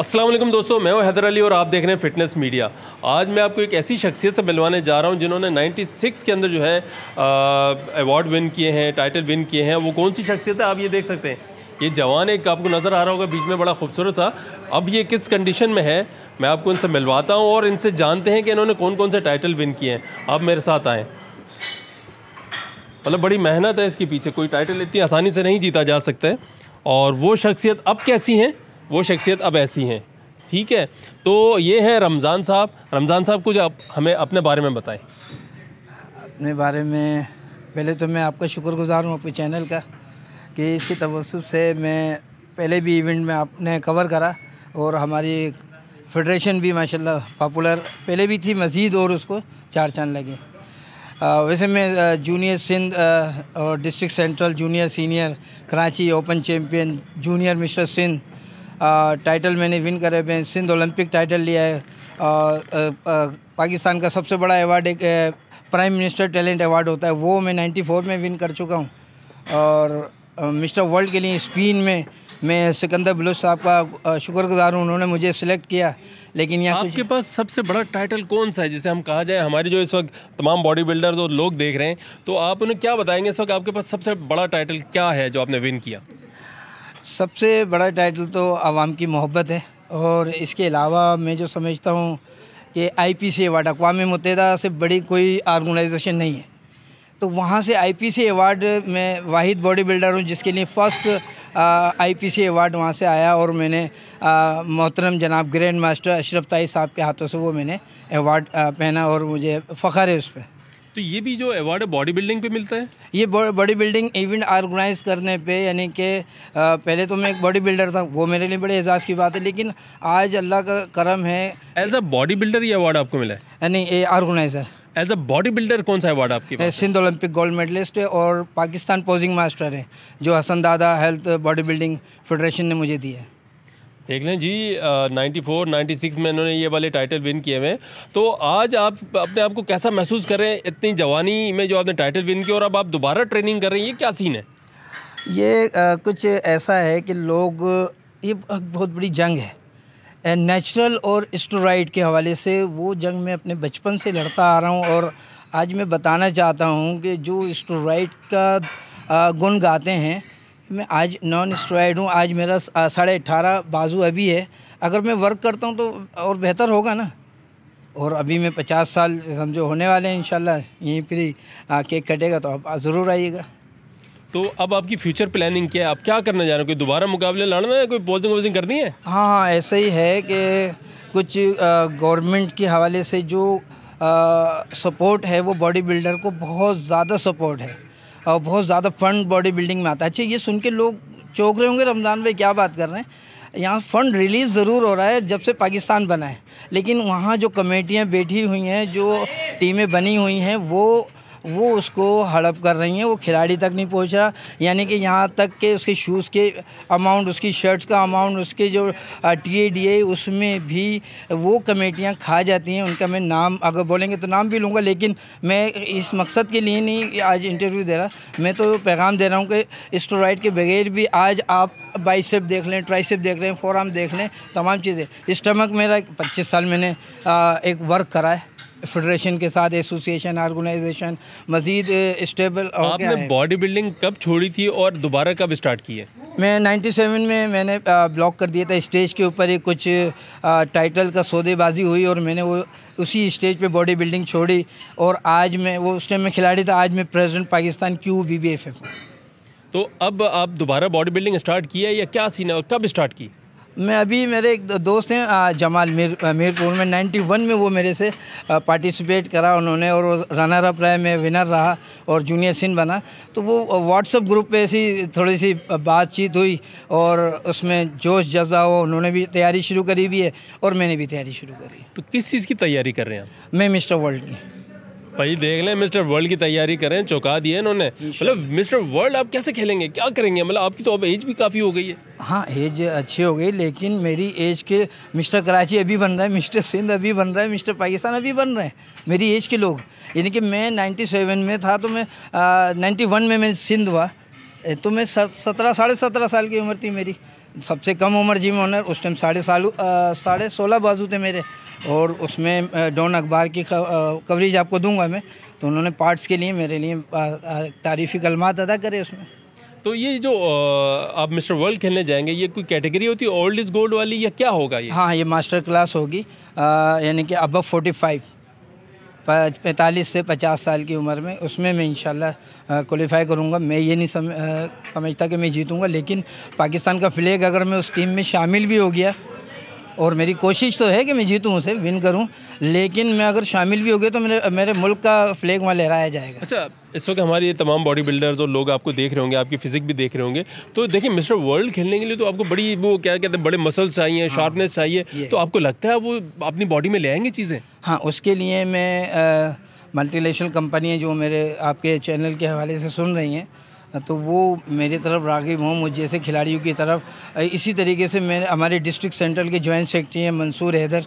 असलम दोस्तों मैं हूं हैदर अली और आप देख रहे हैं फिटनेस मीडिया आज मैं आपको एक ऐसी शख्सियत से मिलवाने जा रहा हूं जिन्होंने 96 के अंदर जो है अवार्ड विन किए हैं टाइटल विन किए हैं वो कौन सी शख्सियत है आप ये देख सकते हैं ये जवान एक आपको नज़र आ रहा होगा बीच में बड़ा खूबसूरत था अब ये किस कंडीशन में है मैं आपको इनसे मिलवाता हूँ और इनसे जानते हैं कि इन्होंने कौन कौन से टाइटल विन किए हैं आप मेरे साथ आएँ मतलब बड़ी मेहनत है इसके पीछे कोई टाइटल इतनी आसानी से नहीं जीता जा सकता है और वो शख्सियत अब कैसी हैं वो शख्सियत अब ऐसी हैं ठीक है तो ये है रमज़ान साहब रमज़ान साहब कुछ आप हमें अपने बारे में बताएं अपने बारे में पहले तो मैं आपका शुक्रगुजार हूँ आपके चैनल का कि इसके तवसुस से मैं पहले भी इवेंट में आपने कवर करा और हमारी फेडरेशन भी माशाल्लाह पॉपुलर पहले भी थी मज़ीद और उसको चार चांद लगे आ, वैसे मैं जूनियर सिंध और district central junior senior Karachi open champion junior mister Sindh title मैंने विन करे हुए सिंध ओलंपिक टाइटल लिया है और पाकिस्तान का सबसे बड़ा अवार्ड एक प्राइम मिनिस्टर टैलेंट अवार्ड होता है वो मैं 94 में विन कर चुका हूँ और मिस्टर वर्ल्ड के लिए स्पिन में मैं सिकंदर बलोच साहब का शुक्रगुजार हूँ उन्होंने मुझे सिलेक्ट किया लेकिन यहाँ आपके पास सबसे बड़ा टाइटल कौन सा है जिसे हम कहा जाए हमारे जो इस वक्त तमाम बॉडी बिल्डर और लोग देख रहे हैं तो आप उन्हें क्या बताएंगे इस वक्त आपके पास सबसे बड़ा टाइटल क्या है जो आपने विन किया सबसे बड़ा टाइटल तो आवाम की मोहब्बत है और इसके अलावा मैं जो समझता हूँ कि आई पी सी एवार्ड अकवा मुतहदा से बड़ी कोई आर्गनाइजेशन नहीं है तो वहाँ से आई पी सी एवार्ड मैं वाहिद बॉडी बिल्डर हूँ जिसके लिए first I P C award वहाँ से आया और मैंने मोहतरम जनाब ग्रैंड मास्टर अशरफ ताई साहब के हाथों से वो मैंने एवार्ड पहना और मुझे फ़ख्र है उस पर तो ये भी जो अवार्ड है बॉडी बिल्डिंग पे मिलता है ये बॉडी बिल्डिंग इवेंट ऑर्गेनाइज करने पे यानी कि पहले तो मैं एक बॉडी बिल्डर था वो मेरे लिए बड़े एजाज़ की बात है लेकिन आज अल्लाह का करम है एज अ बॉडी बिल्डर ये अवार्ड आपको मिला है नहीं organizer as a body builder कौन सा अवार्ड आपके सिंध ओलंपिक गोल्ड मेडलिस्ट है और पाकिस्तान पोजिंग मास्टर है जो हसन दादा हेल्थ बॉडी बिल्डिंग फेडरेशन ने मुझे दी है देख लें जी नाइन्टी फोर नाइन्टी सिक्स में इन्होंने ये वाले टाइटल विन किए हुए हैं तो आज आप अपने आप को कैसा महसूस कर रहे हैं इतनी जवानी में जो आपने टाइटल विन किया और अब आप दोबारा ट्रेनिंग कर रहे हैं ये क्या सीन है ये आ, कुछ ऐसा है कि लोग ये बहुत बड़ी जंग है नेचुरल और स्टोराइड के हवाले से वो जंग मैं अपने बचपन से लड़ता आ रहा हूँ और आज मैं बताना चाहता हूँ कि जो स्टोराइड का गुण गाते हैं मैं आज नॉन स्ट्रॉयड हूँ आज मेरा साढ़े अट्ठारह बाजू अभी है अगर मैं वर्क करता हूँ तो और बेहतर होगा ना और अभी मैं पचास साल समझो होने वाले हैं इन यहीं पर ही केक कटेगा तो आप ज़रूर आइएगा तो अब आपकी फ्यूचर प्लानिंग क्या है आप क्या करना चाह रहे हो कोई दोबारा मुकाबले लड़ना है कोई पोजिंग वोजिंग करनी है हाँ हाँ ऐसा ही है कि कुछ गवर्नमेंट के हवाले से जो सपोर्ट है वो बॉडी बिल्डर को बहुत ज़्यादा सपोर्ट है बहुत ज़्यादा फंड बॉडी बिल्डिंग में आता है अच्छा ये सुन के लोग चौंक रहे होंगे रमज़ान भाई क्या बात कर रहे हैं यहाँ फ़ंड रिलीज़ ज़रूर हो रहा है जब से पाकिस्तान बना है लेकिन वहाँ जो कमेटियाँ बैठी हुई हैं जो टीमें बनी हुई हैं वो वो उसको हड़प कर रही हैं वो खिलाड़ी तक नहीं पहुंच रहा यानी कि यहाँ तक के उसके शूज़ के अमाउंट उसकी शर्ट्स का अमाउंट उसके जो टी ए डी ए उसमें भी वो कमेटियाँ खा जाती हैं उनका मैं नाम अगर बोलेंगे तो नाम भी लूँगा लेकिन मैं इस मकसद के लिए नहीं आज इंटरव्यू दे रहा मैं तो पैगाम दे रहा हूँ कि स्टोराइड के बगैर भी आज आप बाइसेप देख लें ट्राइसेप देख लें फोराम देख लें तमाम चीज़ें स्टमक मेरा पच्चीस साल मैंने एक वर्क करा है फेडरेशन के साथ एसोसिएशन ऑर्गेनाइजेशन मज़ीद स्टेबल आपने बॉडी बिल्डिंग कब छोड़ी थी और दोबारा कब स्टार्ट की है मैं 97 में मैंने ब्लॉक कर दिया था स्टेज के ऊपर एक कुछ टाइटल का सौदेबाजी हुई और मैंने वो उसी स्टेज पे बॉडी बिल्डिंग छोड़ी और आज मैं वो उस टाइम में खिलाड़ी था आज मैं president Pakistan Q B B F F तो अब आप दोबारा बॉडी बिल्डिंग स्टार्ट किया है या क्या सीन है और कब स्टार्ट की मैं अभी मेरे एक दोस्त हैं जमाल मीर मीरपुर में 91 में वो मेरे से पार्टिसिपेट करा उन्होंने और वो रनर अप रहे मैं विनर रहा और जूनियर सिन बना तो वो व्हाट्सअप ग्रुप पे ऐसी थोड़ी सी बातचीत हुई और उसमें जोश जज्बा हुआ उन्होंने भी तैयारी शुरू करी भी है और मैंने भी तैयारी शुरू करी तो किस चीज़ की तैयारी कर रहे हैं मैं मिस्टर वर्ल्ड की भाई देख लें मिस्टर वर्ल्ड की तैयारी करें चौका दिए इन्होंने मतलब मिस्टर वर्ल्ड आप कैसे खेलेंगे क्या करेंगे मतलब आपकी तो अब एज भी काफ़ी हो गई है हाँ एज अच्छी हो गई लेकिन मेरी एज के मिस्टर कराची अभी बन रहा है मिस्टर सिंध अभी बन रहा है मिस्टर पाकिस्तान अभी बन रहे हैं मेरी एज के लोग यानी कि मैं नाइन्टी में था तो मैं नाइन्टी में मैं सिंध हुआ तो मैं सत्रह साढ़े सत्रह साल की उम्र थी मेरी सबसे कम उम्र जिम में उस टाइम साढ़े साल साढ़े सोलह बाजू थे मेरे और उसमें डॉन अखबार की कवरेज आपको दूंगा मैं तो उन्होंने पार्ट्स के लिए मेरे लिए तारीफ़ी कलमात अदा करे उसमें तो ये जो आप मिस्टर वर्ल्ड खेलने जाएंगे ये कोई कैटेगरी होती है ओल्ड इज़ गोल्ड वाली या क्या होगा ये हाँ ये मास्टर क्लास होगी यानी कि अबव फोर्टी फाइव पैंतालीस से पचास साल की उम्र में उसमें मैं इंशाल्लाह क्वालिफाई करूंगा मैं ये नहीं आ, समझता कि मैं जीतूंगा लेकिन पाकिस्तान का फ्लैग अगर मैं उस टीम में शामिल भी हो गया और मेरी कोशिश तो है कि मैं जीतूँ उसे विन करूँ लेकिन मैं अगर शामिल भी हो गया तो मेरे मेरे मुल्क का फ्लैग वहाँ लहराया जाएगा अच्छा इस वक्त हमारे ये तमाम बॉडी बिल्डर्स और लोग आपको देख रहे होंगे आपकी फिजिक भी देख रहे होंगे तो देखिए मिस्टर वर्ल्ड खेलने के लिए तो आपको बड़ी वो क्या कहते हैं बड़े मसल्स चाहिए हाँ, शार्पनेस चाहिए तो आपको लगता है वो अपनी बॉडी में ले आएंगे चीज़ें हाँ उसके लिए मैं मल्टीनेशनल कंपनियाँ जो मेरे आपके चैनल के हवाले से सुन रही हैं तो वो मेरे तरफ रागिब हों मुझ जैसे खिलाड़ियों की तरफ इसी तरीके से मैं हमारे डिस्ट्रिक्ट सेंट्रल के जॉइंट सेक्रेटरी हैं मंसूर हैदर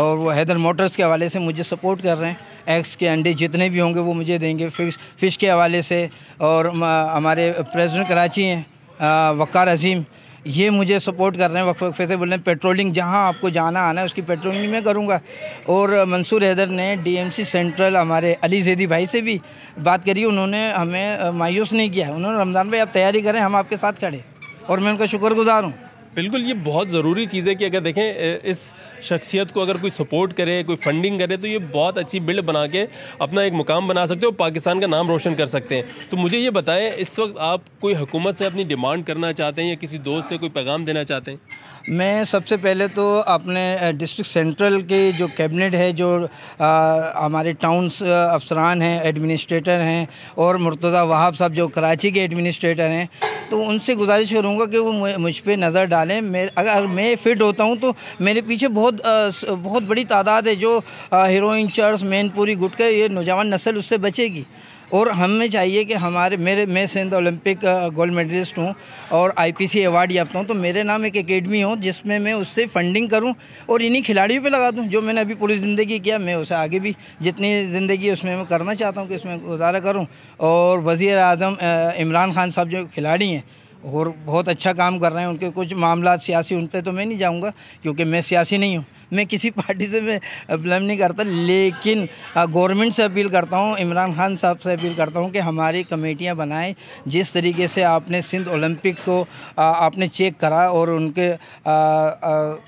और वो हैदर मोटर्स के हवाले से मुझे सपोर्ट कर रहे हैं एग्स के अंडे जितने भी होंगे वो मुझे देंगे फिश फिश के हवाले से और हमारे प्रेसिडेंट कराची हैं वक़ार अजीम ये मुझे सपोर्ट कर रहे हैं वक्फ वक्फे से बोल रहे हैं पेट्रोलिंग जहाँ आपको जाना आना है उसकी पेट्रोलिंग मैं करूँगा और मंसूर हैदर ने डीएमसी सेंट्रल हमारे अली जैदी भाई से भी बात करी उन्होंने हमें मायूस नहीं किया उन्होंने रमज़ान भाई आप तैयारी करें हम आपके साथ खड़े और मैं उनका शुक्रगुजार हूँ बिल्कुल ये बहुत ज़रूरी चीज़ है कि अगर देखें इस शख्सियत को अगर कोई सपोर्ट करे कोई फंडिंग करे तो ये बहुत अच्छी बिल्ड बना के अपना एक मुकाम बना सकते हो पाकिस्तान का नाम रोशन कर सकते हैं तो मुझे ये बताएं इस वक्त आप कोई हुकूमत से अपनी डिमांड करना चाहते हैं या किसी दोस्त से कोई पैगाम देना चाहते हैं मैं सबसे पहले तो अपने डिस्ट्रिक्ट सेंट्रल के जो कैबिनेट है जो आ, हमारे टाउन्स अफसरान हैं एडमिनिस्ट्रेटर हैं और मुर्तज़ा वहाब साहब जो कराची के एडमिनिस्ट्रेटर हैं तो उनसे गुजारिश करूँगा कि वो मुझ पर नज़र डाल डालें मेरे अगर मैं फिट होता हूँ तो मेरे पीछे बहुत आ, बहुत बड़ी तादाद है जो हीरोइन चर्स मैनपुरी गुटके ये नौजवान नस्ल उससे बचेगी और हमें चाहिए कि हमारे मेरे मैं सिंध ओलंपिक गोल्ड मेडलिस्ट हूँ और आईपीसी अवार्ड याफ्ता हूँ तो मेरे नाम एक एकेडमी हो जिसमें मैं उससे फंडिंग करूँ और इन्हीं खिलाड़ियों पे लगा दूँ जो मैंने अभी पूरी ज़िंदगी किया मैं उसे आगे भी जितनी ज़िंदगी उसमें मैं करना चाहता हूँ कि उसमें गुजारा करूँ और वज़ी अजम इमरान खान साहब जो खिलाड़ी हैं और बहुत अच्छा काम कर रहे हैं उनके कुछ मामला सियासी उन पर तो मैं नहीं जाऊँगा क्योंकि मैं सियासी नहीं हूँ मैं किसी पार्टी से मैं ब्लेम नहीं करता लेकिन गवर्नमेंट से अपील करता हूँ इमरान खान साहब से अपील करता हूँ कि हमारी कमेटियाँ बनाएं जिस तरीके से आपने सिंध ओलंपिक को आपने चेक करा और उनके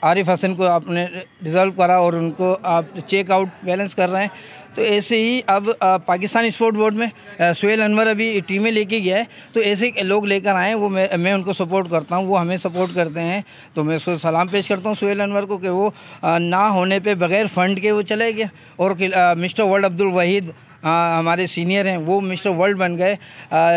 आरिफ हसन को आपने डिज़ोल्व करा और उनको आप चेकआउट बैलेंस कर रहे हैं तो ऐसे ही अब पाकिस्तान स्पोर्ट बोर्ड में सुहेल अनवर अभी टीमें लेके गया है तो ऐसे लोग लेकर आए वो मैं मैं उनको सपोर्ट करता हूँ वो हमें सपोर्ट करते हैं तो मैं उसको सलाम पेश करता हूँ सुहेल अनवर को कि वो ना होने पर बगैर फ़ंड के वो चले गए और मिस्टर वर्ल्ड अब्दुल वहीद आ, हमारे सीनियर हैं वो मिस्टर वर्ल्ड बन गए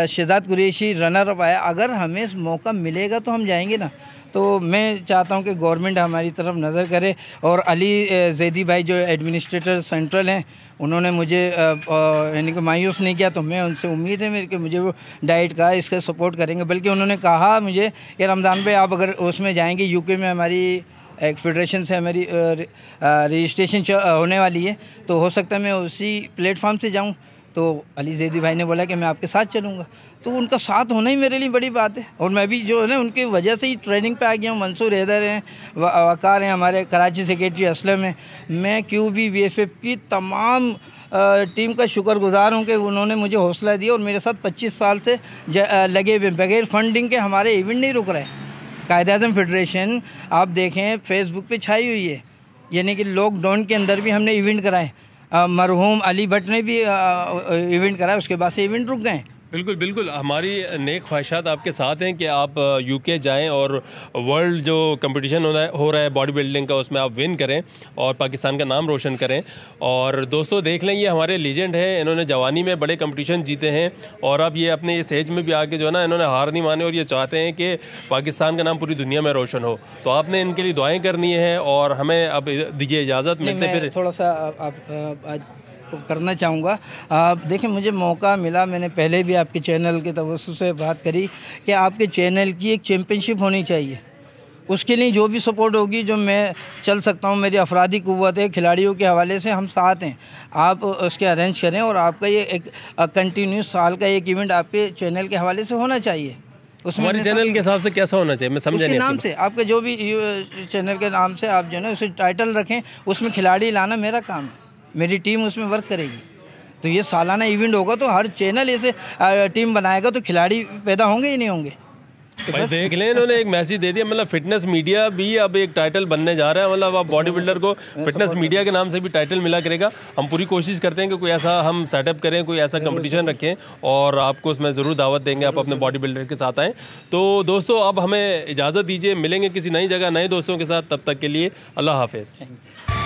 शहजाद कुरेशी रनर अप आया अगर हमें मौका मिलेगा तो हम जाएंगे ना तो मैं चाहता हूँ कि गवर्नमेंट हमारी तरफ नज़र करे और अली जैदी भाई जो एडमिनिस्ट्रेटर सेंट्रल हैं उन्होंने मुझे यानी कि मायूस नहीं किया तो मैं उनसे उम्मीद है मेरी कि मुझे वो डाइट का इसका सपोर्ट करेंगे बल्कि उन्होंने कहा मुझे कि रमज़ान पर आप अगर उसमें जाएंगे यूके में हमारी एक फेडरेशन से हमारी रजिस्ट्रेशन होने वाली है तो हो सकता है मैं उसी प्लेटफॉर्म से जाऊँ तो अली जैदी भाई ने बोला कि मैं आपके साथ चलूँगा तो उनका साथ होना ही मेरे लिए बड़ी बात है और मैं भी जो है ना उनकी वजह से ही ट्रेनिंग पे आ गया हूँ मंसूर हैदर हैं वकार हैं हमारे कराची सेक्रेटरी असलम हैं मैं Q B V F F की तमाम टीम का शुक्र गुज़ार हूँ कि उन्होंने मुझे हौसला दिया और मेरे साथ पच्चीस साल से लगे हुए बगैर फंडिंग के हमारे इवेंट नहीं रुक रहे कायद अजम फेडरेशन आप देखें फेसबुक पर छाई हुई है यानी कि लॉकडाउन के अंदर भी हमने इवेंट कराए मरहूम अली भट्ट ने भी इवेंट कराया उसके बाद से इवेंट रुक गए बिल्कुल बिल्कुल हमारी नेक ख्वाहिशात आपके साथ हैं कि आप यूके जाएं और वर्ल्ड जो कंपटीशन हो रहा है हो रहा है बॉडी बिल्डिंग का उसमें आप विन करें और पाकिस्तान का नाम रोशन करें और दोस्तों देख लें ये हमारे लीजेंड हैं इन्होंने जवानी में बड़े कंपटीशन जीते हैं और अब ये अपने इस एज में भी आके जो है ना इन्होंने हार नहीं माने और ये चाहते हैं कि पाकिस्तान का नाम पूरी दुनिया में रोशन हो तो आपने इनके लिए दुआएँ करनी है और हमें अब दीजिए इजाज़त मिलते फिर थोड़ा सा करना चाहूँगा आप देखिए मुझे मौका मिला मैंने पहले भी आपके चैनल के तवसु से बात करी कि आपके चैनल की एक चैम्पियनशिप होनी चाहिए उसके लिए जो भी सपोर्ट होगी जो मैं चल सकता हूँ मेरी अफराधी कुत है खिलाड़ियों के हवाले से हम साथ हैं आप उसके अरेंज करें और आपका ये एक कंटिन्यूस साल का एक इवेंट आपके चैनल के हवाले से होना चाहिए उसमें हमारे चैनल के हिसाब से कैसा होना चाहिए मैं समझ नहीं नाम से आपके जो भी चैनल के नाम से आप जो है ना उसे टाइटल रखें उसमें खिलाड़ी लाना मेरा काम है मेरी टीम उसमें वर्क करेगी तो ये सालाना इवेंट होगा तो हर चैनल ऐसे टीम बनाएगा तो खिलाड़ी पैदा होंगे ही नहीं होंगे तो देख लें इन्होंने एक मैसेज दे दिया मतलब फिटनेस मीडिया भी अब एक टाइटल बनने जा रहा है मतलब आप बॉडी बिल्डर को फिटनेस मीडिया के नाम से भी टाइटल मिला करेगा हम पूरी कोशिश करते हैं कि कोई ऐसा हम सेटअप करें कोई ऐसा कंपटीशन रखें और आपको उसमें ज़रूर दावत देंगे आप अपने बॉडी बिल्डर के साथ आएँ तो दोस्तों अब हमें इजाज़त दीजिए मिलेंगे किसी नई जगह नए दोस्तों के साथ तब तक के लिए अल्लाह हाफिज़